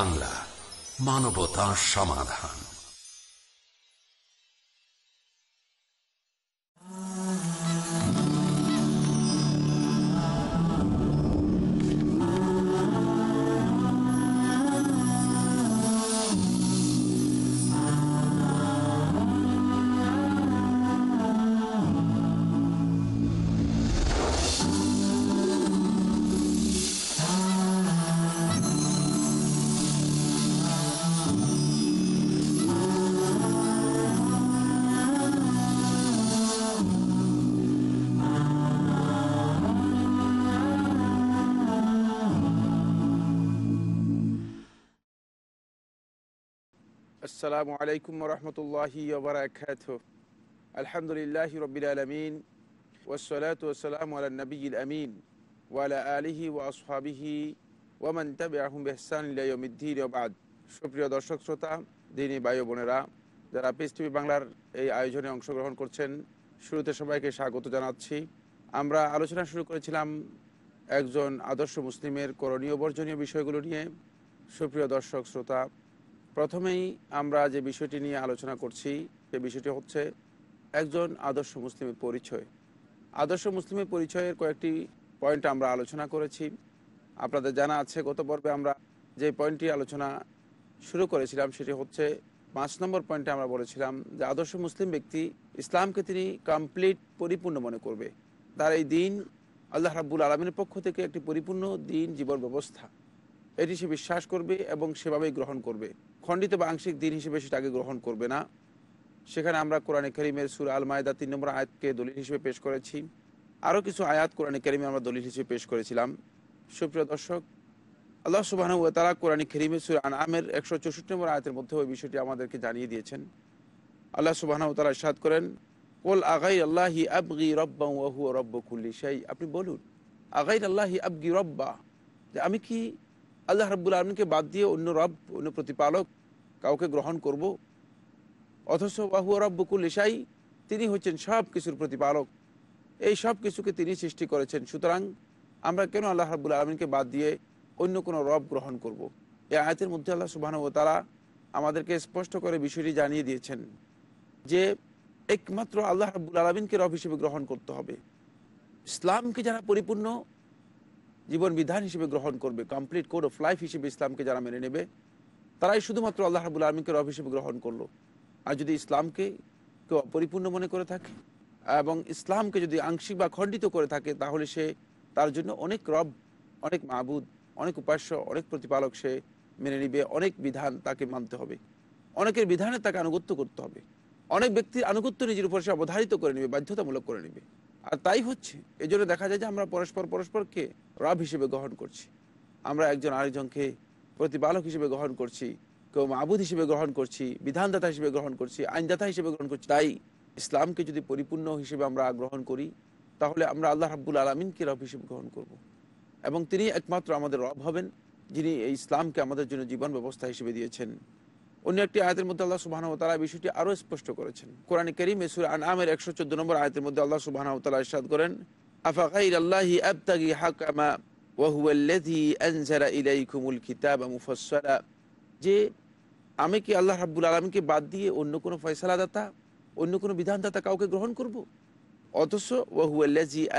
বাংলা মানবতা সমাধান আসসালামু আলাইকুম রহমতুল্লাহি ওবরাকাত আলহামদুলিল্লাহ রবিল আলমিন ওসলাত ওসালাম আলা নবীল আমিন ওয়ালা আলিহি ওয়াসহাবিহি ওয়ামান তাবে আহম বেহসানদ্দিন ওবাদ সুপ্রিয় দর্শক শ্রোতা দিনী বায়ু বোনেরা যারা পিস টিভি বাংলার এই আয়োজনে অংশগ্রহণ করছেন শুরুতে সবাইকে স্বাগত জানাচ্ছি আমরা আলোচনা শুরু করেছিলাম একজন আদর্শ মুসলিমের করণীয় বর্জনীয় বিষয়গুলো নিয়ে সুপ্রিয় দর্শক শ্রোতা প্রথমেই আমরা যে বিষয়টি নিয়ে আলোচনা করছি সে বিষয়টি হচ্ছে একজন আদর্শ মুসলিমের পরিচয় আদর্শ মুসলিমের পরিচয়ের কয়েকটি পয়েন্ট আমরা আলোচনা করেছি আপনাদের জানা আছে গত পর্বে আমরা যে পয়েন্টটি আলোচনা শুরু করেছিলাম সেটি হচ্ছে পাঁচ নম্বর পয়েন্টে আমরা বলেছিলাম যে আদর্শ মুসলিম ব্যক্তি ইসলামকে তিনি কমপ্লিট পরিপূর্ণ মনে করবে তার এই দিন আল্লাহ রাবুল আলমীর পক্ষ থেকে একটি পরিপূর্ণ দিন জীবন ব্যবস্থা এটি সে বিশ্বাস করবে এবং সেভাবেই গ্রহণ করবে খণ্ডিত বা আংশিক দিন হিসেবে সেটাকে গ্রহণ করবে না সেখানে আমরা কোরআনে করিমের সুর আল মায়দা তিন নম্বর আয়াতকে দলিল হিসেবে পেশ করেছি আরও কিছু আয়াত কোরআনে করিমে আমরা দলিল হিসেবে পেশ করেছিলাম সুপ্রিয় দর্শক আল্লাহ ও তালা কোরআন খেরিমে সুর আনামের একশো চৌষট্টি নম্বর আয়াতের মধ্যে ওই বিষয়টি আমাদেরকে জানিয়ে দিয়েছেন আল্লাহ ও তালা সাদ করেন কোল আগাই আল্লাহি আবগি রব্বা ওয়াহু রব্ব কুল্লি সেই আপনি বলুন আগাই আল্লাহি আবগি রব্বা যে আমি কি আল্লাহ রাব্বুল আলমকে বাদ দিয়ে অন্য রব অন্য প্রতিপালক কাউকে গ্রহণ করব। অথচ বাহু রব্বকুল এসাই তিনি হচ্ছেন সব কিছুর প্রতিপালক এই সব কিছুকে তিনি সৃষ্টি করেছেন সুতরাং আমরা কেন আল্লাহ রাবুল আলমিনকে বাদ দিয়ে অন্য কোনো রব গ্রহণ করব। এই আয়াতের মধ্যে আল্লাহ সুবাহানব তারা আমাদেরকে স্পষ্ট করে বিষয়টি জানিয়ে দিয়েছেন যে একমাত্র আল্লাহ রাবুল আলমিনকে রব হিসেবে গ্রহণ করতে হবে ইসলামকে যারা পরিপূর্ণ জীবন বিধান হিসেবে গ্রহণ করবে কমপ্লিট কোড অফ লাইফ হিসেবে ইসলামকে যারা মেনে নেবে তারাই শুধুমাত্র আল্লাহ রাবুল আলমীকে রব হিসেবে গ্রহণ করলো আর যদি ইসলামকে কেউ অপরিপূর্ণ মনে করে থাকে এবং ইসলামকে যদি আংশিক বা খণ্ডিত করে থাকে তাহলে সে তার জন্য অনেক রব অনেক মাহবুদ অনেক উপাস্য অনেক প্রতিপালক সে মেনে নিবে অনেক বিধান তাকে মানতে হবে অনেকের বিধানে তাকে আনুগত্য করতে হবে অনেক ব্যক্তির আনুগত্য নিজের উপর সে অবধারিত করে নেবে বাধ্যতামূলক করে নেবে আর তাই হচ্ছে এজন্য দেখা যায় যে আমরা পরস্পর পরস্পরকে রব হিসেবে গ্রহণ করছি আমরা একজন আরেকজনকে প্রতিপালক হিসেবে গ্রহণ করছি কেউ মাবুদ হিসেবে গ্রহণ করছি বিধানদাতা হিসেবে গ্রহণ করছি আইনদাতা হিসেবে গ্রহণ করছি তাই ইসলামকে যদি পরিপূর্ণ হিসেবে আমরা গ্রহণ করি তাহলে আমরা আল্লাহ রাব্বুল আলমিনকে রব হিসেবে গ্রহণ করব। এবং তিনি একমাত্র আমাদের রব হবেন যিনি এই ইসলামকে আমাদের জন্য জীবন ব্যবস্থা হিসেবে দিয়েছেন অন্য একটি আয়তের মধ্যে আল্লাহ সুবাহ তালা বিষয়টি আরও স্পষ্ট করেছেন কোরআন করিম এসুর আন আমের একশো চোদ্দ নম্বর আয়তের মধ্যে আল্লাহ সুবাহ তালা ইসাদ করেন আবতাগি যে আমি কি আল্লাহ রাব্বুল আলমকে বাদ দিয়ে অন্য কোনো ফয়সালাদাতা অন্য কোনো বিধানদাতা কাউকে গ্রহণ করব। অথচ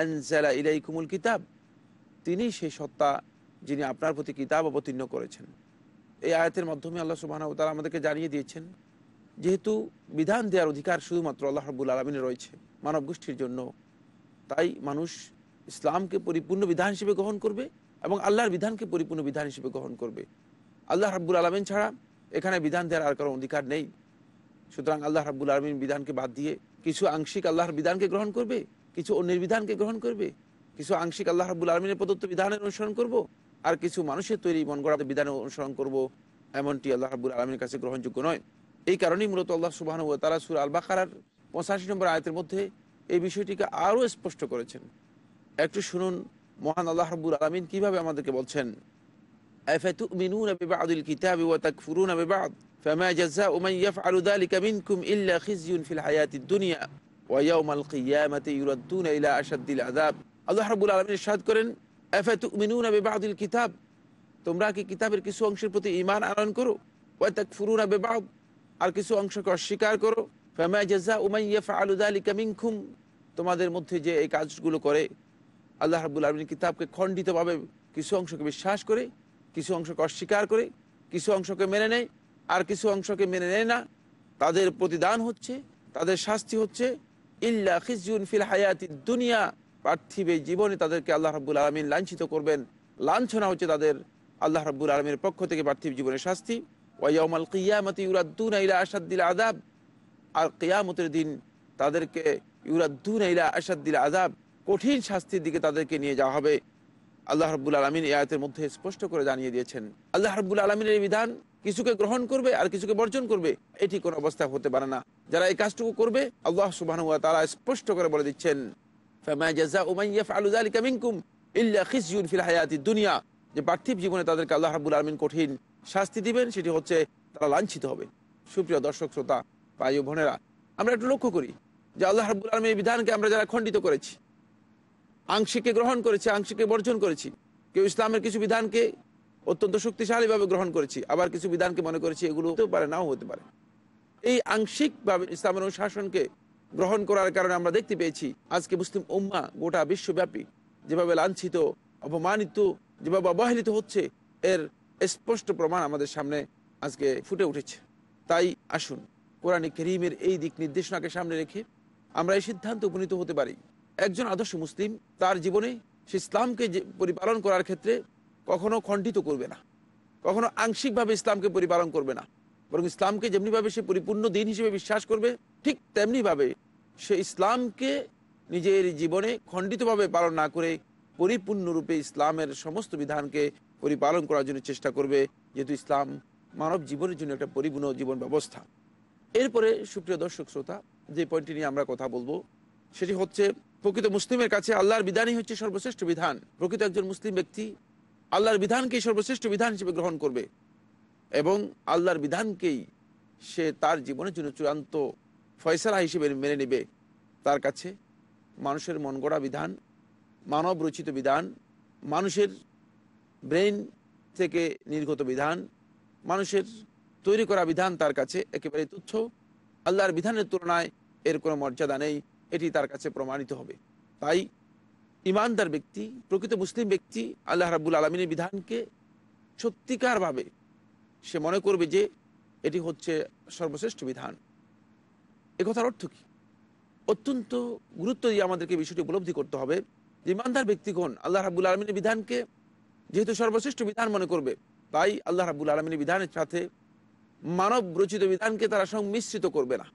আনজারা ইলাই কুমুল কিতাব তিনি সেই সত্তা যিনি আপনার প্রতি কিতাব অবতীর্ণ করেছেন এই আয়াতের মাধ্যমে আল্লাহ সুবাহ তারা আমাদেরকে জানিয়ে দিয়েছেন যেহেতু বিধান দেওয়ার অধিকার শুধুমাত্র আল্লাহ হাবুল আলমিনে রয়েছে মানব গোষ্ঠীর জন্য তাই মানুষ ইসলামকে পরিপূর্ণ বিধান হিসেবে গ্রহণ করবে এবং আল্লাহর বিধানকে পরিপূর্ণ বিধান হিসেবে গ্রহণ করবে আল্লাহ হাব্বুল আলমিন ছাড়া এখানে বিধান দেওয়ার আর কারো অধিকার নেই সুতরাং আল্লাহ রাব্বুল আলমিন বিধানকে বাদ দিয়ে কিছু আংশিক আল্লাহর বিধানকে গ্রহণ করবে কিছু অন্যের বিধানকে গ্রহণ করবে কিছু আংশিক আল্লাহ রাবুল আলমিনের প্রদত্ত বিধানের অনুসরণ করব আর কিছু মানুষের তৈরি মন গড়া বিধান অনুসরণ করব এমনটি আল্লাহ আব্বুল আলমীর কাছে গ্রহণযোগ্য নয় এই কারণেই মূলত আল্লাহ সুবাহ তারা সুর আল বাকার পঁচাশি নম্বর আয়তের মধ্যে এই বিষয়টিকে আরও স্পষ্ট করেছেন একটু শুনুন মহান আল্লাহ রাবুল আলমিন কিভাবে আমাদেরকে বলছেন আল্লাহ করেন কিতাব তোমরা কি কিতাবের কিছু অংশের প্রতি ইমান আনয়ন করো ওয়াতাক ফুরুন আর কিছু অংশকে অস্বীকার করো ফ্যামা উমাইয়া তোমাদের মধ্যে যে এই কাজগুলো করে আল্লাহ রাবুল আলমিন কিতাবকে খণ্ডিতভাবে কিছু অংশকে বিশ্বাস করে কিছু অংশকে অস্বীকার করে কিছু অংশকে মেনে নেয় আর কিছু অংশকে মেনে নেয় না তাদের প্রতিদান হচ্ছে তাদের শাস্তি হচ্ছে ইল্লা ফিল হায়াতি দুনিয়া পার্থিব এই জীবনে তাদেরকে আল্লাহ রাবুল আলমিন লাঞ্ছিত করবেন লাঞ্ছনা হচ্ছে তাদের আল্লাহ রাবুল আলমীর পক্ষ থেকে পার্থিব জীবনের শাস্তি ওয়াইয়ামাল কিয়ামতি ইউরাদ্দুন আইলা আসাদ্দিল আদাব আর কিয়ামতের দিন তাদেরকে ইউরাদ্দুন আইলা আসাদ্দিল আদাব কঠিন শাস্তির দিকে তাদেরকে নিয়ে যাওয়া হবে আল্লাহ রব্বুল আলমিন এই আয়তের মধ্যে স্পষ্ট করে জানিয়ে দিয়েছেন আল্লাহ রব্বুল আলমিনের এই বিধান কিছুকে গ্রহণ করবে আর কিছুকে বর্জন করবে এটি কোনো অবস্থা হতে পারে না যারা এই কাজটুকু করবে আল্লাহ সুবাহ তারা স্পষ্ট করে বলে দিচ্ছেন দুনিয়া যে পার্থিব জীবনে তাদেরকে আল্লাহ রাবুল আলমিন কঠিন শাস্তি দিবেন সেটি হচ্ছে তারা লাঞ্ছিত হবে সুপ্রিয় দর্শক শ্রোতা ভাই বোনেরা আমরা একটু লক্ষ্য করি যে আল্লাহ রাবুল আলমীর বিধানকে আমরা যারা খণ্ডিত করেছি আংশিককে গ্রহণ করেছি আংশিককে বর্জন করেছি কেউ ইসলামের কিছু বিধানকে অত্যন্ত শক্তিশালীভাবে গ্রহণ করেছি আবার কিছু বিধানকে মনে করেছি এগুলো হতে পারে নাও হতে পারে এই আংশিকভাবে ইসলামের অনুশাসনকে গ্রহণ করার কারণে আমরা দেখতে পেয়েছি আজকে মুসলিম উম্মা গোটা বিশ্বব্যাপী যেভাবে লাঞ্ছিত অপমানিত যেভাবে অবহেলিত হচ্ছে এর স্পষ্ট প্রমাণ আমাদের সামনে আজকে ফুটে উঠেছে তাই আসুন কোরআন করিমের এই দিক নির্দেশনাকে সামনে রেখে আমরা এই সিদ্ধান্ত উপনীত হতে পারি একজন আদর্শ মুসলিম তার জীবনে সে ইসলামকে যে পরিপালন করার ক্ষেত্রে কখনো খণ্ডিত করবে না কখনো আংশিকভাবে ইসলামকে পরিপালন করবে না বরং ইসলামকে যেমনিভাবে সে পরিপূর্ণ দিন হিসেবে বিশ্বাস করবে ঠিক তেমনিভাবে সে ইসলামকে নিজের জীবনে খণ্ডিতভাবে পালন না করে পরিপূর্ণরূপে ইসলামের সমস্ত বিধানকে পরিপালন করার জন্য চেষ্টা করবে যেহেতু ইসলাম মানব জীবনের জন্য একটা পরিপূর্ণ জীবন ব্যবস্থা এরপরে সুপ্রিয় দর্শক শ্রোতা যে পয়েন্টটি নিয়ে আমরা কথা বলবো সেটি হচ্ছে প্রকৃত মুসলিমের কাছে আল্লাহর বিধানই হচ্ছে সর্বশ্রেষ্ঠ বিধান প্রকৃত একজন মুসলিম ব্যক্তি আল্লাহর বিধানকেই সর্বশ্রেষ্ঠ বিধান হিসেবে গ্রহণ করবে এবং আল্লাহর বিধানকেই সে তার জীবনের জন্য চূড়ান্ত ফয়সলা হিসেবে মেনে নেবে তার কাছে মানুষের মন গড়া বিধান মানব রচিত বিধান মানুষের ব্রেন থেকে নির্গত বিধান মানুষের তৈরি করা বিধান তার কাছে একেবারে তুচ্ছ আল্লাহর বিধানের তুলনায় এর কোনো মর্যাদা নেই এটি তার কাছে প্রমাণিত হবে তাই ইমানদার ব্যক্তি প্রকৃত মুসলিম ব্যক্তি আল্লাহ রাবুল আলমিনের বিধানকে সত্যিকারভাবে সে মনে করবে যে এটি হচ্ছে সর্বশ্রেষ্ঠ বিধান একথার অর্থ কী অত্যন্ত গুরুত্ব দিয়ে আমাদেরকে বিষয়টি উপলব্ধি করতে হবে যে ইমানদার ব্যক্তিগণ আল্লাহ রাবুল আলমিনের বিধানকে যেহেতু সর্বশ্রেষ্ঠ বিধান মনে করবে তাই আল্লাহ রাবুল আলমিনের বিধানের সাথে মানব রচিত বিধানকে তারা সংমিশ্রিত করবে না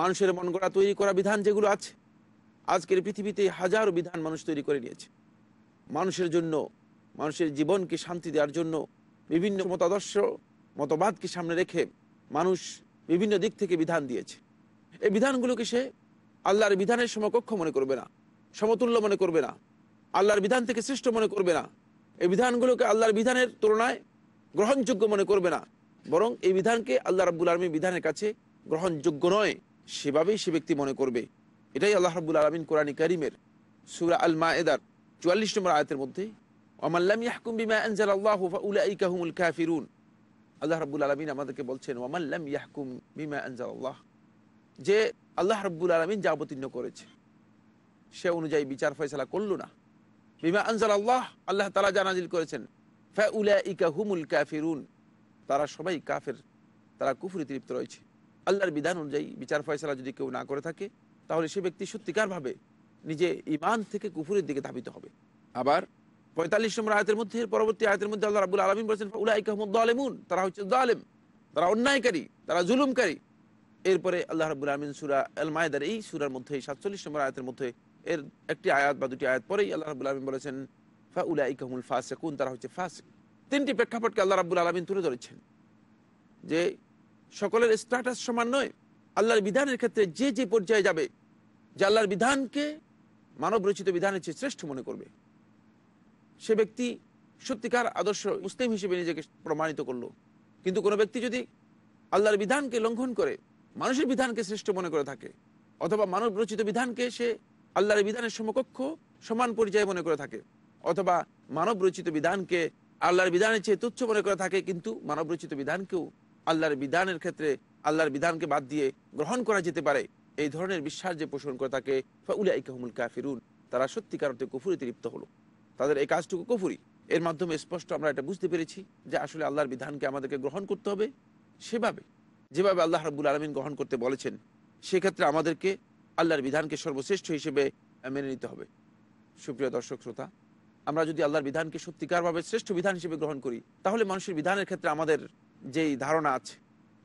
মানুষের মন গড়া তৈরি করা বিধান যেগুলো আছে আজকের পৃথিবীতে হাজারো বিধান মানুষ তৈরি করে নিয়েছে মানুষের জন্য মানুষের জীবনকে শান্তি দেওয়ার জন্য বিভিন্ন মতাদর্শ মতবাদকে সামনে রেখে মানুষ বিভিন্ন দিক থেকে বিধান দিয়েছে এই বিধানগুলোকে সে আল্লাহর বিধানের সমকক্ষ মনে করবে না সমতুল্য মনে করবে না আল্লাহর বিধান থেকে শ্রেষ্ঠ মনে করবে না এই বিধানগুলোকে আল্লাহর বিধানের তুলনায় গ্রহণযোগ্য মনে করবে না বরং এই বিধানকে আল্লাহ রাবুল আলমীর বিধানের কাছে গ্রহণযোগ্য নয় সেভাবেই সে ব্যক্তি মনে করবে এটাই আল্লাহ রাবুল আলমিন কোরআন করিমের সুরা আল মা এদার চুয়াল্লিশ নম্বর আয়তের মধ্যে বিমা আল্লাহ আল্লাহ রাবুল আলমিন আমাদেরকে বলছেন ওমাল্লাম ইয়াহকুম বিমা আনজাল আল্লাহ যে আল্লাহ রব্বুল আলমিন যা অবতীর্ণ করেছে সে অনুযায়ী বিচার ফয়সলা করল না বিমা আনসাল আল্লাহ আল্লাহ তালা জানাজিল করেছেন ফে উলা ইকা হুমুল কাফিরুন তারা সবাই কাফের তারা কুফুরি তৃপ্ত রয়েছে আল্লাহর বিধান অনুযায়ী বিচার ফয়সলা যদি কেউ না করে থাকে তাহলে সে ব্যক্তি সত্যিকারভাবে নিজে ইমান থেকে কুফুরের দিকে ধাবিত হবে আবার পঁয়তাল্লিশ নম্বর আয়তের মধ্যে পরবর্তী আয়তের মধ্যে আল্লাহ রাবুল আলমিন বলেছেন উলাইকাহমুদ্দ আলমুন তারা হচ্ছে আলেম তারা অন্যায়কারী তারা জুলুমকারী এরপরে আল্লাহ রাবুল আলমিন সুরা আল মায়দার এই সুরার মধ্যে সাতচল্লিশ নম্বর আয়াতের মধ্যে এর একটি আয়াত বা দুটি আয়াত পরেই আল্লাহ রাবুল আলমিন বলেছেন ফা উলাই কাহুল তারা হচ্ছে ফাসেক তিনটি প্রেক্ষাপটকে আল্লাহ রাবুল আলমিন তুলে ধরেছেন যে সকলের স্ট্যাটাস সমান নয় আল্লাহর বিধানের ক্ষেত্রে যে যে পর্যায়ে যাবে যে আল্লাহর বিধানকে মানব রচিত বিধানের চেয়ে শ্রেষ্ঠ মনে করবে সে ব্যক্তি সত্যিকার আদর্শ মুসলিম হিসেবে নিজেকে প্রমাণিত করলো কিন্তু কোনো ব্যক্তি যদি আল্লাহর বিধানকে লঙ্ঘন করে মানুষের বিধানকে শ্রেষ্ঠ মনে করে থাকে অথবা মানব রচিত বিধানকে সে আল্লাহর বিধানের সমকক্ষ সমান পরিচয় মনে করে থাকে অথবা মানব রচিত বিধানকে আল্লাহর বিধানের চেয়ে তুচ্ছ মনে করে থাকে কিন্তু মানব রচিত বিধানকেও আল্লাহর বিধানের ক্ষেত্রে আল্লাহর বিধানকে বাদ দিয়ে গ্রহণ করা যেতে পারে এই ধরনের বিশ্বাস যে পোষণ করে থাকে ফাউলাইকাহমুল কাফিরুন তারা সত্যিকার অর্থে কুফুরিতে লিপ্ত হলো তাদের এই কাজটুকু কুফুরি এর মাধ্যমে স্পষ্ট আমরা এটা বুঝতে পেরেছি যে আসলে আল্লাহর বিধানকে আমাদেরকে গ্রহণ করতে হবে সেভাবে যেভাবে আল্লাহ রাবুল আলমিন গ্রহণ করতে বলেছেন সেক্ষেত্রে আমাদেরকে আল্লাহর বিধানকে সর্বশ্রেষ্ঠ হিসেবে মেনে নিতে হবে সুপ্রিয় দর্শক শ্রোতা আমরা যদি আল্লাহর বিধানকে সত্যিকারভাবে শ্রেষ্ঠ বিধান হিসেবে গ্রহণ করি তাহলে মানুষের বিধানের ক্ষেত্রে আমাদের যেই ধারণা আছে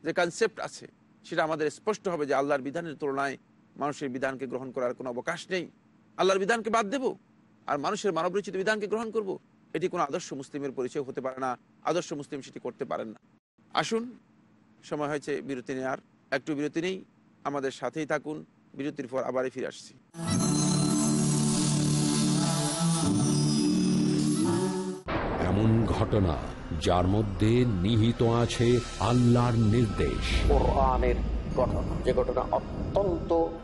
যে কনসেপ্ট আছে সেটা আমাদের স্পষ্ট হবে যে আল্লাহর বিধানের তুলনায় মানুষের বিধানকে গ্রহণ করার কোনো অবকাশ নেই আল্লাহর বিধানকে বাদ দেব আর মানুষের মানবরচিত বিধানকে গ্রহণ করব এটি কোনো আদর্শ মুসলিমের পরিচয় হতে পারে না আদর্শ মুসলিম সেটি করতে পারেন না আসুন সময় হয়েছে বিরতি নেওয়ার একটু বিরতি নেই আমাদের সাথেই থাকুন বিরতির পর আবারই ফিরে আসছি এমন ঘটনা যার মধ্যে নিহিত আছে আল্লাহর নির্দেশ যে ঘটনা অত্যন্ত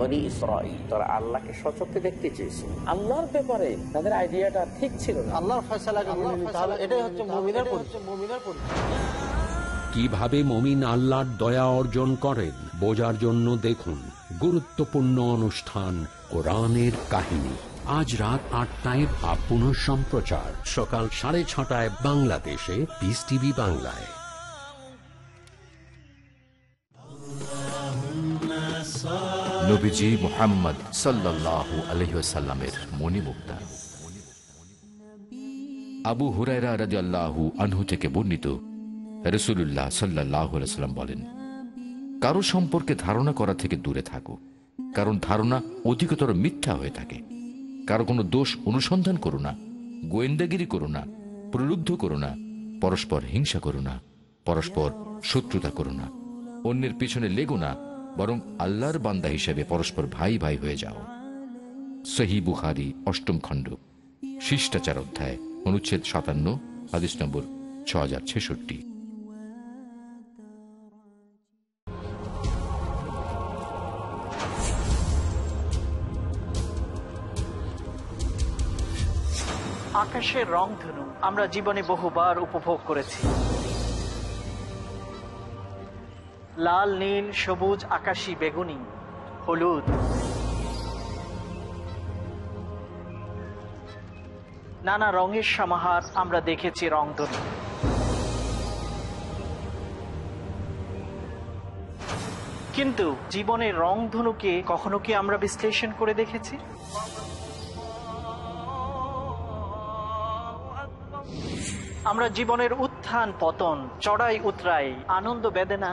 বনি ইসরাইল তারা আল্লাহকে সচক্ষে দেখতে চেয়েছিল আল্লাহর ব্যাপারে তাদের আইডিয়াটা ঠিক ছিল আল্লাহর ফয়সালাকে এটাই হচ্ছে মুমিনের মুমিনের কিভাবে মমিন আল্লাহর দয়া অর্জন করেন বোঝার জন্য দেখুন গুরুত্বপূর্ণ অনুষ্ঠান কোরআনের কাহিনী আজ রাত আটটায় বা সম্প্রচার সকাল সাড়ে ছটায় বাংলাদেশে পিস টিভি বাংলায় নবীজি মোহাম্মদ সাল্লাহ আলহিসাল্লামের মণিমুক্তা আবু হুরাইরা রাজি আনহু থেকে বর্ণিত রসুল্লাহ সাল্লাহ সাল্লাম বলেন কারো সম্পর্কে ধারণা করা থেকে দূরে থাকো কারণ ধারণা অধিকতর মিথ্যা হয়ে থাকে কারো কোনো দোষ অনুসন্ধান করো না গোয়েন্দাগিরি করো না প্রলুব্ধ করো না পরস্পর হিংসা করো না পরস্পর শত্রুতা করো না অন্যের পিছনে লেগো না বরং আল্লাহর বান্দা হিসেবে পরস্পর ভাই ভাই হয়ে যাও সহি বুহারি অষ্টম খণ্ড শিষ্টাচার অধ্যায় অনুচ্ছেদ সাতান্ন আদেশ নম্বর ছ হাজার ছেষট্টি আকাশের রংধনু আমরা জীবনে বহুবার উপভোগ করেছি লাল নীল সবুজ আকাশি বেগুনি হলুদ নানা রঙের সমাহার আমরা দেখেছি রং কিন্তু জীবনের রং ধনুকে কখনো কি আমরা বিশ্লেষণ করে দেখেছি আমরা জীবনের উত্থান পতন চড়াই উতরাই আনন্দ বেদনা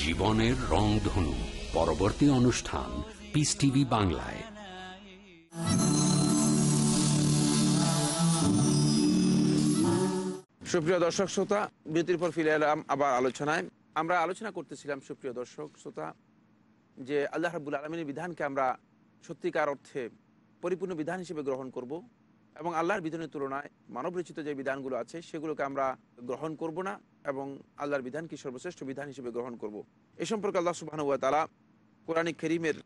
জীবনের রংধনু পরবর্তী অনুষ্ঠান পিস টিভি বাংলায় সুপ্রিয় দর্শক শ্রোতা বিরতির পর ফিরে এলাম আবার আলোচনায় আমরা আলোচনা করতেছিলাম সুপ্রিয় দর্শক শ্রোতা যে আল্লাহ রাবুল আলমিনের বিধানকে আমরা সত্যিকার অর্থে পরিপূর্ণ বিধান হিসেবে গ্রহণ করব এবং আল্লাহর বিধানের তুলনায় মানবরচিত যে বিধানগুলো আছে সেগুলোকে আমরা গ্রহণ করব না এবং আল্লাহর বিধানকে সর্বশ্রেষ্ঠ বিধান হিসেবে গ্রহণ করব। এ সম্পর্কে আল্লাহ সুবাহানুয়া তারা কোরআনিক খেরিমের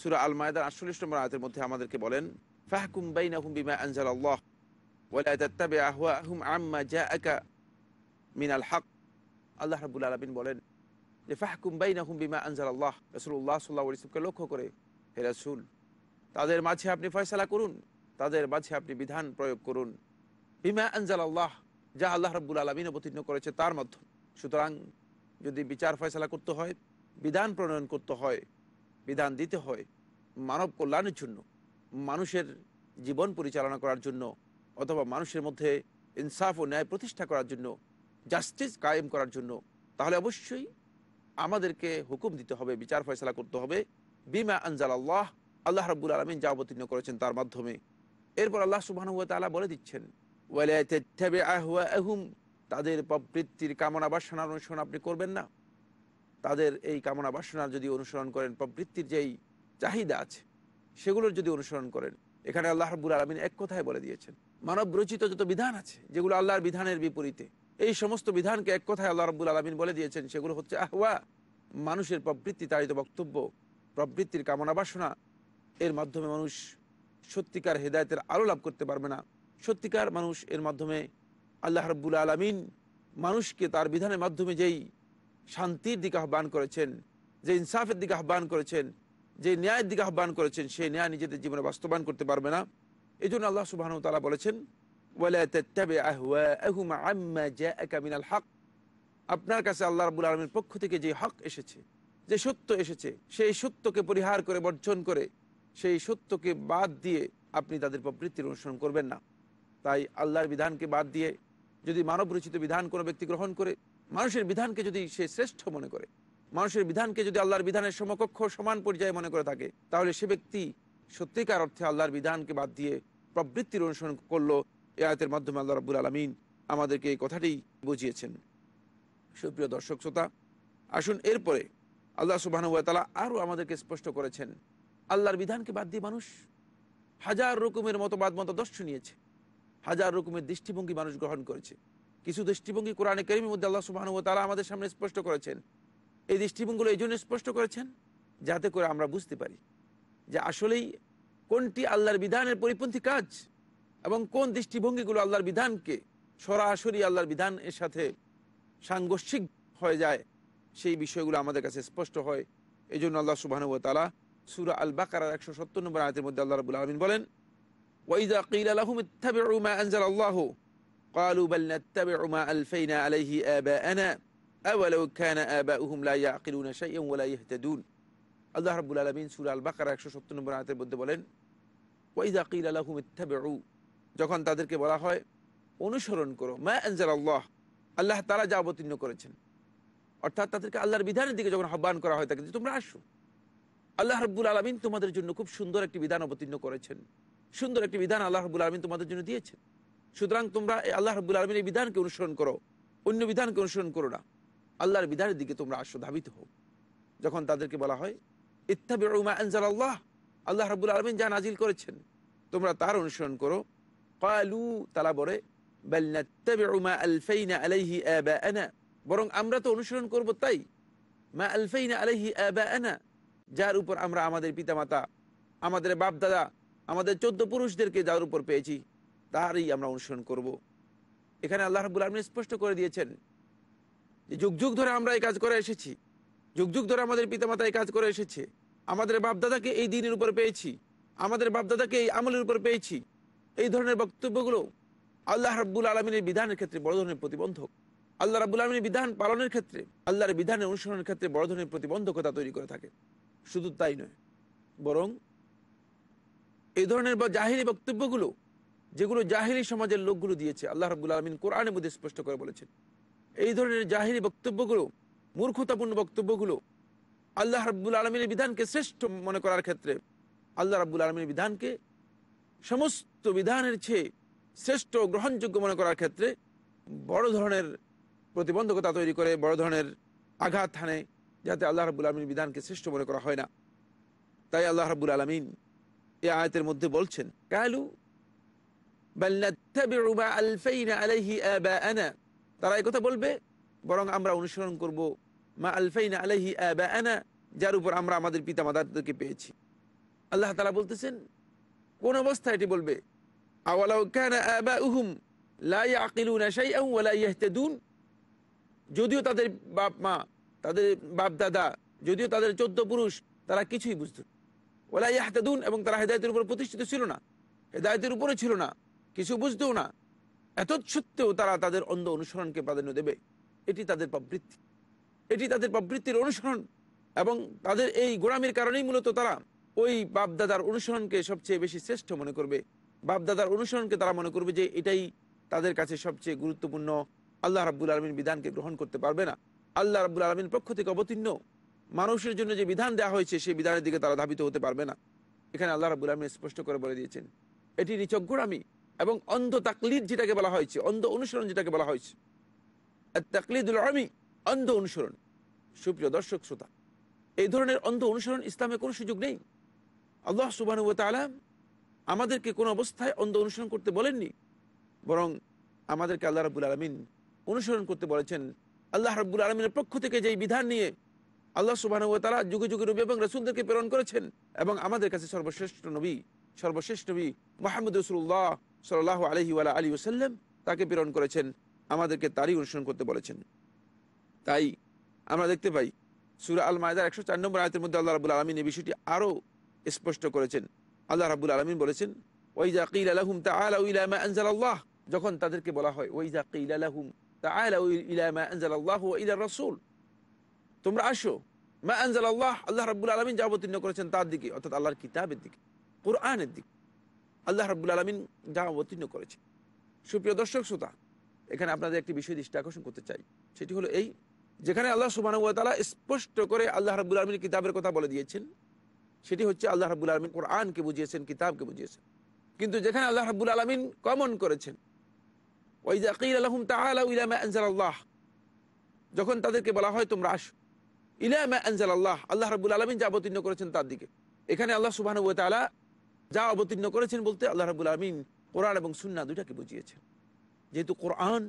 সুরা আল মায়দার আটচল্লিশ নম্বর আয়তের মধ্যে আমাদেরকে বলেন ফাহকুম বাইন আহম বিমা আনজাল আল্লাহ ওয়ালাইতাত্তাবে আহুয়া আহম আম্মা জা একা মিনাল হক আল্লাহ রাবুল আলমিন বলেন যে ফাহকুম বাইন আহম বিমা আনজাল আল্লাহ রসুল্লাহ সাল্লাহ ইসলামকে লক্ষ্য করে হে রাসুল তাদের মাঝে আপনি ফয়সলা করুন তাদের মাঝে আপনি বিধান প্রয়োগ করুন বিমা আনজাল আল্লাহ যা আল্লাহ রব্বুল আলমিন অবতীর্ণ করেছে তার মাধ্যমে সুতরাং যদি বিচার ফয়সলা করতে হয় বিধান প্রণয়ন করতে হয় বিধান দিতে হয় মানব কল্যাণের জন্য মানুষের জীবন পরিচালনা করার জন্য অথবা মানুষের মধ্যে ইনসাফ ও ন্যায় প্রতিষ্ঠা করার জন্য জাস্টিস কায়েম করার জন্য তাহলে অবশ্যই আমাদেরকে হুকুম দিতে হবে বিচার ফয়সলা করতে হবে বিমা আনজাল আল্লাহ আল্লাহ রাবুল আলমিন যা অবতীর্ণ করেছেন তার মাধ্যমে এরপর আল্লাহ সুবাহ তালা বলে দিচ্ছেন আহুম তাদের প্রবৃত্তির কামনা বাসনার অনুসরণ আপনি করবেন না তাদের এই কামনা বাসনার যদি অনুসরণ করেন প্রবৃত্তির যেই চাহিদা আছে সেগুলোর যদি অনুসরণ করেন এখানে আল্লাহ রাবুল আলমিন এক কথায় বলে দিয়েছেন মানব রচিত যত বিধান আছে যেগুলো আল্লাহর বিধানের বিপরীতে এই সমস্ত বিধানকে এক কথায় আল্লাহ রাবুল আলমিন বলে দিয়েছেন সেগুলো হচ্ছে আহওয়া মানুষের প্রবৃত্তি তাড়িত বক্তব্য প্রবৃত্তির কামনা বাসনা এর মাধ্যমে মানুষ সত্যিকার হেদায়তের আলো লাভ করতে পারবে না সত্যিকার মানুষ এর মাধ্যমে আল্লাহ রব্বুল আলমিন মানুষকে তার বিধানের মাধ্যমে যেই শান্তির দিকে আহ্বান করেছেন যে ইনসাফের দিকে আহ্বান করেছেন যে ন্যায়ের দিকে আহ্বান করেছেন সেই ন্যায় নিজেদের জীবনে বাস্তবায়ন করতে পারবে না এই জন্য আল্লাহ সুবাহন তালা বলেছেন হক আপনার কাছে আল্লাহ রবুল আলমের পক্ষ থেকে যে হক এসেছে যে সত্য এসেছে সেই সত্যকে পরিহার করে বর্জন করে সেই সত্যকে বাদ দিয়ে আপনি তাদের প্রবৃত্তির অনুসরণ করবেন না তাই আল্লাহর বিধানকে বাদ দিয়ে যদি মানবরচিত বিধান কোনো ব্যক্তি গ্রহণ করে মানুষের বিধানকে যদি সে শ্রেষ্ঠ মনে করে মানুষের বিধানকে যদি আল্লাহর বিধানের সমকক্ষ সমান পর্যায়ে মনে করে থাকে তাহলে সে ব্যক্তি সত্যিকার অর্থে আল্লাহর বিধানকে বাদ দিয়ে প্রবৃত্তির অনুসরণ করলো এ আয়তের মাধ্যমে আল্লাহ রাবুল আলমিন আমাদেরকে এই কথাটি বুঝিয়েছেন সুপ্রিয় দর্শক শ্রোতা আসুন এরপরে আল্লাহ সুবাহানুয়াতালা আরও আমাদেরকে স্পষ্ট করেছেন আল্লাহর বিধানকে বাদ দিয়ে মানুষ হাজার রকমের মতবাদ দর্শ নিয়েছে হাজার রকমের দৃষ্টিভঙ্গি মানুষ গ্রহণ করেছে কিছু দৃষ্টিভঙ্গি কোরআনে করিমের মধ্যে আল্লাহ সুবাহানু তারা আমাদের সামনে স্পষ্ট করেছেন এই দৃষ্টিভঙ্গিগুলো এই জন্য স্পষ্ট করেছেন যাতে করে আমরা বুঝতে পারি যে আসলেই কোনটি আল্লাহর বিধানের পরিপন্থী কাজ এবং কোন দৃষ্টিভঙ্গিগুলো আল্লাহর বিধানকে সরাসরি আল্লাহর বিধানের সাথে সাংঘর্ষিক হয়ে যায় সেই বিষয়গুলো আমাদের কাছে স্পষ্ট হয় এই জন্য আল্লাহ সুবাহানু তালা সুরা আল বাকার একশো সত্তর নম্বর আয়তের মধ্যে আল্লাহ রবুল আলমিন বলেন ওয়াইদা কিল আলহুম ইত্তাবে উমা আনজাল আল্লাহ قالوا بل نتبع ما ألفينا عليه آباءنا أولو كان آباؤهم لا يعقلون شيئا ولا يهتدون আল্লাহ রাবুল আলমিন সুরা আল বাকার একশো সত্তর নম্বর আয়তের মধ্যে বলেন ওয়াইদা কিল আলাহু মিথ্যাবেউ যখন তাদেরকে বলা হয় অনুসরণ করো মা আনজাল আল্লাহ আল্লাহ তারা যা অবতীর্ণ করেছেন অর্থাৎ তাদেরকে আল্লাহর বিধানের দিকে যখন আহ্বান করা হয় তাকে তোমরা আসো আল্লাহ রব্বুল আলমিন তোমাদের জন্য খুব সুন্দর একটি বিধান অবতীর্ণ করেছেন সুন্দর একটি বিধান আল্লাহ রবুল আলমিন তোমাদের জন্য দিয়েছেন সুতরাং তোমরা আল্লাহ রবুল আলমিনের বিধানকে অনুসরণ করো অন্য বিধানকে অনুসরণ করো না আল্লাহর বিধানের দিকে তোমরা আসো ধাবিত হও যখন তাদেরকে বলা হয় ইত্তাবি উমা আনজাল আল্লাহ আল্লাহ রবুল আলমিন যা নাজিল করেছেন তোমরা তার অনুসরণ করো কয়ালু তালা বলে বরং আমরা তো অনুসরণ করবো তাই মা আলফাইনা আলহি আনা যার উপর আমরা আমাদের পিতামাতা আমাদের বাপ দাদা আমাদের চোদ্দ পুরুষদেরকে যার উপর পেয়েছি তারই আমরা অনুসরণ করব। এখানে আল্লাহ রাবুল আলমী স্পষ্ট করে দিয়েছেন যে যুগ যুগ ধরে আমরা এই কাজ করে এসেছি যুগ যুগ ধরে আমাদের পিতামাতা এই কাজ করে এসেছে আমাদের বাপদাদাকে এই দিনের উপর পেয়েছি আমাদের বাপদাদাকে এই আমলের উপর পেয়েছি এই ধরনের বক্তব্যগুলো আল্লাহ রাব্বুল আলমিনের বিধানের ক্ষেত্রে বড় ধরনের প্রতিবন্ধক আল্লাহ রাবুল আলমিনের বিধান পালনের ক্ষেত্রে আল্লাহর বিধানের অনুসরণের ক্ষেত্রে বড় ধরনের প্রতিবন্ধকতা তৈরি করে থাকে শুধু তাই নয় বরং এই ধরনের বা জাহিলি বক্তব্যগুলো যেগুলো জাহিরি সমাজের লোকগুলো দিয়েছে আল্লাহ রবুল্লা আলমিন কোরআনের মধ্যে স্পষ্ট করে বলেছেন এই ধরনের জাহিরি বক্তব্যগুলো মূর্খতাপূর্ণ বক্তব্যগুলো আল্লাহ রাবুল আলমিনের বিধানকে শ্রেষ্ঠ মনে করার ক্ষেত্রে আল্লাহ রাবুল আলমিনের বিধানকে সমস্ত বিধানের চেয়ে শ্রেষ্ঠ গ্রহণযোগ্য মনে করার ক্ষেত্রে বড় ধরনের প্রতিবন্ধকতা তৈরি করে বড় ধরনের আঘাত হানে যাতে আল্লাহ রাবুল আলমীর বিধানকে শ্রেষ্ঠ মনে করা হয় না তাই আল্লাহ রাবুল আলমিন এই আয়াতের মধ্যে বলছেন কালু তারা কথা বলবে বরং আমরা অনুসরণ করব মা আলফাইনা আলহি আনা যার উপর আমরা আমাদের পিতা মাতাদেরকে পেয়েছি আল্লাহ তালা বলতেছেন কোন অবস্থা এটি বলবে যদিও তাদের বাপ মা তাদের বাপ দাদা যদিও তাদের চোদ্দ পুরুষ তারা কিছুই বুঝত ওলা ইয়াহতাদুন এবং তারা হেদায়তের উপর প্রতিষ্ঠিত ছিল না হেদায়তের উপরে ছিল না কিছু বুঝতেও না এত সত্ত্বেও তারা তাদের অন্ধ অনুসরণকে প্রাধান্য দেবে এটি তাদের প্রবৃত্তি এটি তাদের প্রবৃত্তির অনুসরণ এবং তাদের এই গোড়ামির কারণেই মূলত তারা ওই বাপদাদার অনুসরণকে সবচেয়ে বেশি শ্রেষ্ঠ মনে করবে বাপদাদার অনুসরণকে তারা মনে করবে যে এটাই তাদের কাছে সবচেয়ে গুরুত্বপূর্ণ আল্লাহ রাবুল আলমীর বিধানকে গ্রহণ করতে পারবে না আল্লাহ রাবুল আলমীর পক্ষ থেকে অবতীর্ণ মানুষের জন্য যে বিধান দেওয়া হয়েছে সেই বিধানের দিকে তারা ধাবিত হতে পারবে না এখানে আল্লাহ রাবুল আলমী স্পষ্ট করে বলে দিয়েছেন এটি নিচগ্রামী এবং অন্ধ তাকলিদ যেটাকে বলা হয়েছে অন্ধ অনুসরণ যেটাকে বলা হয়েছে তাকলিদুল আমি অন্ধ অনুসরণ সুপ্রিয় দর্শক শ্রোতা এই ধরনের অন্ধ অনুসরণ ইসলামে কোনো সুযোগ নেই আল্লাহ সুবাহ তালাম আমাদেরকে কোনো অবস্থায় অন্ধ অনুসরণ করতে বলেননি বরং আমাদেরকে আল্লাহ রাবুল আলমিন অনুসরণ করতে বলেছেন আল্লাহ রাবুল আলমিনের পক্ষ থেকে যেই বিধান নিয়ে আল্লাহ সুবাহ তারা যুগে যুগে নবী এবং রসুলদেরকে প্রেরণ করেছেন এবং আমাদের কাছে সর্বশ্রেষ্ঠ নবী সর্বশ্রেষ্ঠ নবী মাহমুদ রসুল্লাহ সাল আলহি ওয়ালা আলী ওসাল্লাম তাকে প্রেরণ করেছেন আমাদেরকে তারই অনুসরণ করতে বলেছেন তাই আমরা দেখতে পাই সুরা আল মায়দার একশো চার নম্বর আয়তের মধ্যে আল্লাহ রাবুল আলমিন এই বিষয়টি আরও স্পষ্ট করেছেন আল্লাহ রাবুল আলমিন বলেছেন ওই জাকিল আলহুম তা আল্লাহ যখন তাদেরকে বলা হয় ওই কিল আলহুম তা আল্লাহ ইলা রসুল তোমরা আসো মা আনজাল আল্লাহ আল্লাহ রাবুল আলমিন যা অবতীর্ণ করেছেন তার দিকে অর্থাৎ আল্লাহর কিতাবের দিকে কোরআনের দিকে আল্লাহ রাবুল আলমিন যা অবতীর্ণ করেছেন সুপ্রিয় দর্শক শ্রোতা এখানে আপনাদের একটি বিষয় দৃষ্টি আকর্ষণ করতে চাই সেটি হলো এই যেখানে আল্লাহ তালা স্পষ্ট করে আল্লাহ রাবুল আলমিন কিতাবের কথা বলে দিয়েছেন সেটি হচ্ছে আল্লাহ রাবুল আলমিন কোরআনকে বুঝিয়েছেন কিতাবকে বুঝিয়েছেন কিন্তু যেখানে আল্লাহ রাবুল আলমিন কমন করেছেন ওই জাকির আলহম তাহ যখন তাদেরকে বলা হয় তোমরা আসো আল্লাহ আল্লাহ রবুল আলমিন যা অবতীর্ণ করেছেন তার দিকে এখানে আল্লাহ সুবাহ যা অবতীর্ণ করেছেন বলতে আল্লাহ রবুল আলমিন কোরআন এবং সুন্না দুইটাকে বুঝিয়েছেন যেহেতু কোরআন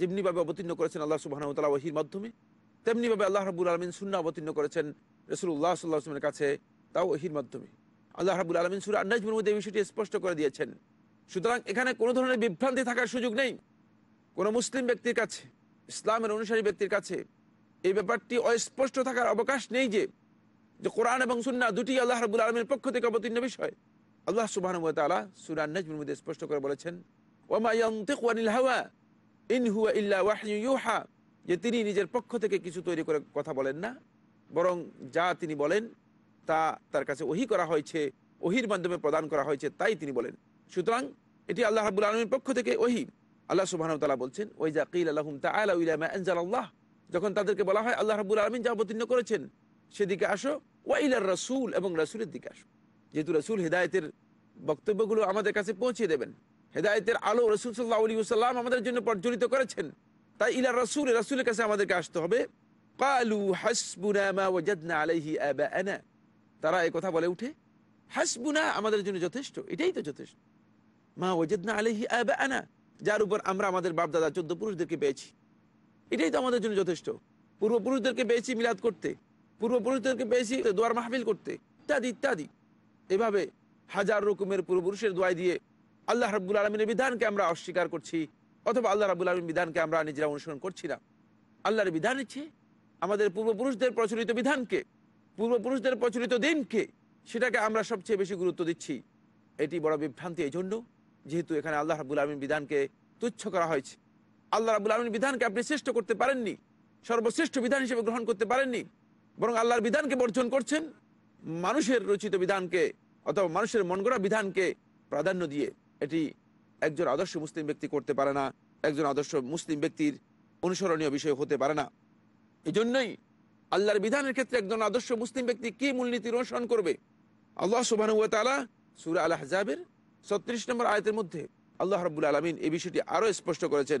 যেমনিভাবে অবতীর্ণ করেছেন আল্লাহ সুবাহতালা ওহির মাধ্যমে তেমনিভাবে আল্লাহ রাবুল আলমিন সুন্না অবতীর্ণ করেছেন রসুল্লাহ সাল্লাহমের কাছে তাও ওহির মাধ্যমে আল্লাহ রাবুল আলমিন সুরা আন্নাজমের মধ্যে এই বিষয়টি স্পষ্ট করে দিয়েছেন সুতরাং এখানে কোনো ধরনের বিভ্রান্তি থাকার সুযোগ নেই কোনো মুসলিম ব্যক্তির কাছে ইসলামের অনুসারী ব্যক্তির কাছে এই ব্যাপারটি অস্পষ্ট থাকার অবকাশ নেই যে যে কোরআন এবং সুন্না দুটি আল্লাহ রবুল আলমের পক্ষ থেকে অবতীর্ণ বিষয় আল্লাহ সুবাহ সুরান নাজমের মধ্যে স্পষ্ট করে বলেছেন ইনহুয়া যে তিনি নিজের পক্ষ থেকে কিছু তৈরি করে কথা বলেন না বরং যা তিনি বলেন তা তার কাছে ওহি করা হয়েছে ওহির মাধ্যমে প্রদান করা হয়েছে তাই তিনি বলেন সুতরাং এটি আল্লাহ রাবুল আলমীর পক্ষ থেকে ওহি আল্লাহ সুবাহ তালা বলছেন ওই জাকিল তা আল্লাহ যখন তাদেরকে বলা হয় আল্লাহ রাবুল আলমিন যা অবতীর্ণ করেছেন সেদিকে আসো ওয়াইলার রাসুল এবং রাসুলের দিকে আসো যেহেতু রাসুল হেদায়তের বক্তব্যগুলো আমাদের কাছে পৌঁছে দেবেন হেদায়তের আলো রসুল সাল্লাহ আলী সাল্লাম আমাদের জন্য প্রজ্বলিত করেছেন তাই ইলা রাসুল রাসুলের কাছে আমাদেরকে আসতে হবে কালু হাসবুনা আলাইহি তারা এই কথা বলে উঠে হাসবুনা আমাদের জন্য যথেষ্ট এটাই তো যথেষ্ট মা ওজেদনা আলহি আনা যার উপর আমরা আমাদের বাপদাদা চোদ্দ পুরুষদেরকে পেয়েছি এটাই তো আমাদের জন্য যথেষ্ট পূর্বপুরুষদেরকে বেশি মিলাদ করতে পূর্বপুরুষদেরকে বেশি দোয়ার মাহফিল করতে ইত্যাদি ইত্যাদি এভাবে হাজার রকমের পূর্বপুরুষের দোয়াই দিয়ে আল্লাহ রাবুল আলমিনের বিধানকে আমরা অস্বীকার করছি অথবা আল্লাহ রাবুল আলমীর বিধানকে আমরা নিজেরা অনুসরণ করছি না আল্লাহর বিধান ইচ্ছে আমাদের পূর্বপুরুষদের প্রচলিত বিধানকে পূর্বপুরুষদের প্রচলিত দিনকে সেটাকে আমরা সবচেয়ে বেশি গুরুত্ব দিচ্ছি এটি বড় বিভ্রান্তি এই জন্য যেহেতু এখানে আল্লাহ রাবুল আলমীর বিধানকে তুচ্ছ করা হয়েছে আল্লাহ রাবুল আলমীর বিধানকে আপনি শ্রেষ্ঠ করতে পারেননি সর্বশ্রেষ্ঠ বিধান হিসেবে গ্রহণ করতে পারেননি বরং আল্লাহর বিধানকে বর্জন করছেন মানুষের রচিত বিধানকে অথবা মানুষের মন বিধানকে প্রাধান্য দিয়ে এটি একজন আদর্শ মুসলিম ব্যক্তি করতে পারে না একজন আদর্শ মুসলিম ব্যক্তির অনুসরণীয় বিষয় হতে পারে না এই জন্যই আল্লাহর বিধানের ক্ষেত্রে একজন আদর্শ মুসলিম ব্যক্তি কি মূলনীতি অনুসরণ করবে আল্লাহ সুবাহানুতালা সুরা আল্লাহ হাজাবের ছত্রিশ নম্বর আয়তের মধ্যে আল্লাহ রবুল আলমিন এই বিষয়টি আরও স্পষ্ট করেছেন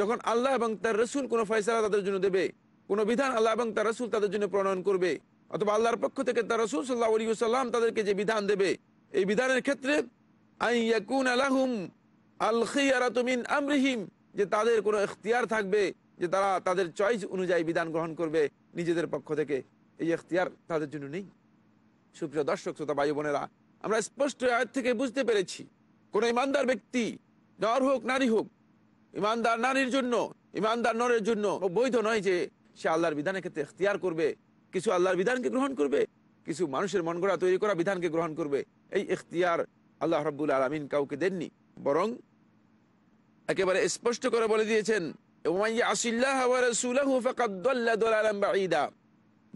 যখন আল্লাহ এবং তার রসুল কোনো ফয়সলা তাদের জন্য দেবে কোনো বিধান আল্লাহ এবং তার রসুল তাদের জন্য প্রণয়ন করবে অথবা আল্লাহর পক্ষ থেকে তার রসুল সাল্লাহ আলী সাল্লাম তাদেরকে যে বিধান দেবে এই বিধানের ক্ষেত্রে আল আমরিহিম যে তাদের কোনো এখতিয়ার থাকবে যে তারা তাদের চয়েস অনুযায়ী বিধান গ্রহণ করবে নিজেদের পক্ষ থেকে এই এখতিয়ার তাদের জন্য নেই সুপ্রিয় দর্শক শ্রোতা বায়ু বোনেরা আমরা স্পষ্ট আয়াত থেকে বুঝতে পেরেছি কোনো ইমানদার ব্যক্তি নর হোক নারী হোক ইমানদার নারীর জন্য ইমানদার নরের জন্য বৈধ নয় যে সে আল্লাহর বিধানের ক্ষেত্রে এখতিয়ার করবে কিছু আল্লাহর বিধানকে গ্রহণ করবে কিছু মানুষের মন গড়া তৈরি করা বিধানকে গ্রহণ করবে এই এখতিয়ার আল্লাহ রব্বুল আলমিন কাউকে দেননি বরং একেবারে স্পষ্ট করে বলে দিয়েছেন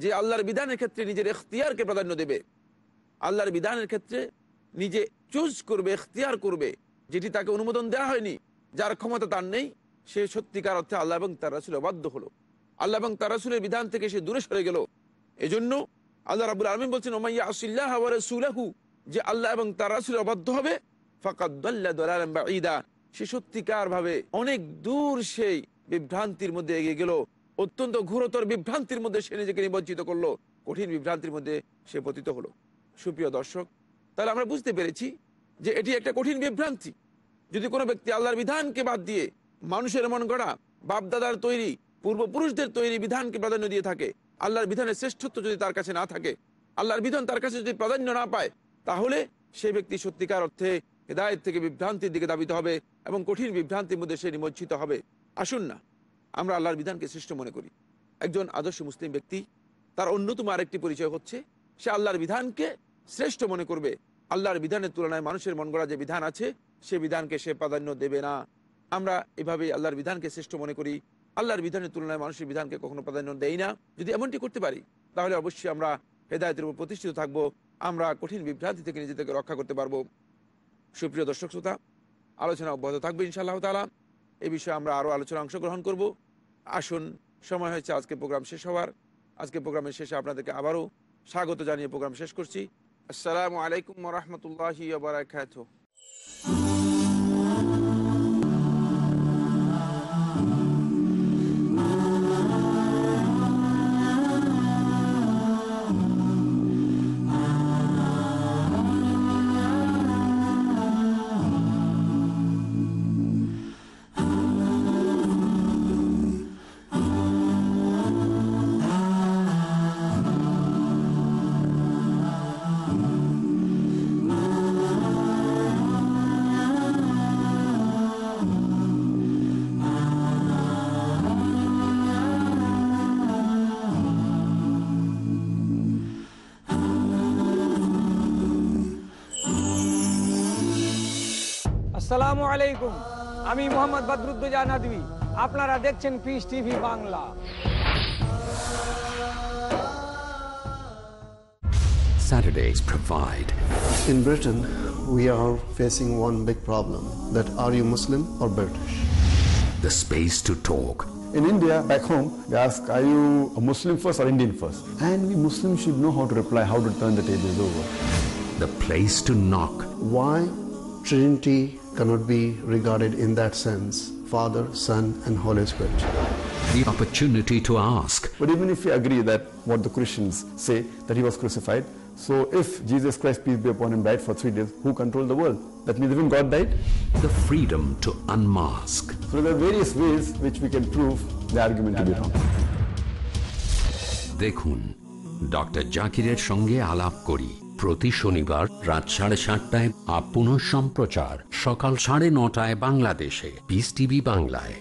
যে আল্লাহর বিধানের ক্ষেত্রে নিজের এখতিয়ারকে প্রাধান্য দেবে আল্লাহর বিধানের ক্ষেত্রে নিজে চুজ করবে এখতিয়ার করবে যেটি তাকে অনুমোদন দেওয়া হয়নি যার ক্ষমতা তার নেই সে সত্যিকার অর্থে আল্লাহ এবং তার রাসুল অবাধ্য হলো আল্লাহ এবং তার রাসুলের বিধান থেকে সে দূরে সরে গেল এজন্য আল্লাহ রাবুল আলমিন বলছেন ওমাইয়া আসিল্লাহ সুলাহু যে আল্লাহ এবং তার রাসুলের অবাধ্য হবে ফাকাদ্দাল্লা ঈদা সে সত্যিকার ভাবে অনেক দূর সেই বিভ্রান্তির মধ্যে এগিয়ে গেল অত্যন্ত ঘুরতর বিভ্রান্তির মধ্যে সে নিজেকে নিবঞ্চিত করলো কঠিন বিভ্রান্তির মধ্যে সে পতিত হলো সুপ্রিয় দর্শক তাহলে আমরা বুঝতে পেরেছি যে এটি একটা কঠিন বিভ্রান্তি যদি কোনো ব্যক্তি আল্লাহর বিধানকে বাদ দিয়ে মানুষের মন গড়া বাপদাদার তৈরি পূর্বপুরুষদের তৈরি বিধানকে প্রাধান্য দিয়ে থাকে আল্লাহর বিধানের শ্রেষ্ঠত্ব যদি তার কাছে না থাকে আল্লাহর বিধান তার কাছে যদি প্রাধান্য না পায় তাহলে সে ব্যক্তি সত্যিকার অর্থে হেদায়ত থেকে বিভ্রান্তির দিকে দাবিত হবে এবং কঠিন বিভ্রান্তির মধ্যে সে নিমজ্জিত হবে আসুন না আমরা আল্লাহর বিধানকে শ্রেষ্ঠ মনে করি একজন আদর্শ মুসলিম ব্যক্তি তার অন্যতম আরেকটি পরিচয় হচ্ছে সে আল্লাহর বিধানকে শ্রেষ্ঠ মনে করবে আল্লাহর বিধানের তুলনায় মানুষের মন গড়া যে বিধান আছে সে বিধানকে সে প্রাধান্য দেবে না আমরা এভাবে আল্লাহর বিধানকে শ্রেষ্ঠ মনে করি আল্লাহর বিধানের তুলনায় মানুষের বিধানকে কখনো প্রাধান্য দেই না যদি এমনটি করতে পারি তাহলে অবশ্যই আমরা হেদায়তের উপর প্রতিষ্ঠিত থাকব আমরা কঠিন বিভ্রান্তি থেকে নিজেদেরকে রক্ষা করতে পারবো সুপ্রিয় দর্শক শ্রোতা আলোচনা অব্যাহত থাকবে ইনশাআল্লাহ তালা এ বিষয়ে আমরা আরও আলোচনা অংশগ্রহণ করব আসুন সময় হয়েছে আজকে প্রোগ্রাম শেষ হওয়ার আজকে প্রোগ্রামের শেষে আপনাদেরকে আবারও স্বাগত জানিয়ে প্রোগ্রাম শেষ করছি আসসালামু আলাইকুম রহমতুল্লাহ আসসালামু আলাইকুম আমি মোহাম্মদ বদরুদ্দোজা আপনারা দেখছেন Peace TV Bangla Saturdays provide. In Britain, we are facing one big problem. That are you Muslim or British? The space to talk. In India, back home, they ask, are you a Muslim first or Indian first? And we Muslims should know how to reply, how to turn the tables over. The place to knock. Why Trinity cannot be regarded in that sense. Father, Son and Holy Spirit. The opportunity to ask. But even if we agree that what the Christians say, that he was crucified, so if Jesus Christ, peace be upon him, died for three days, who controlled the world? That means even God died? The freedom to unmask. So there are various ways which we can prove the argument to be wrong. Dekun, Doctor জাকিরের Shonge, Alap Kori. প্রতি শনিবার রাত সাড়ে সাতটায় আপন সম্প্রচার সকাল সাড়ে নটায় বাংলাদেশে বিস টিভি বাংলায়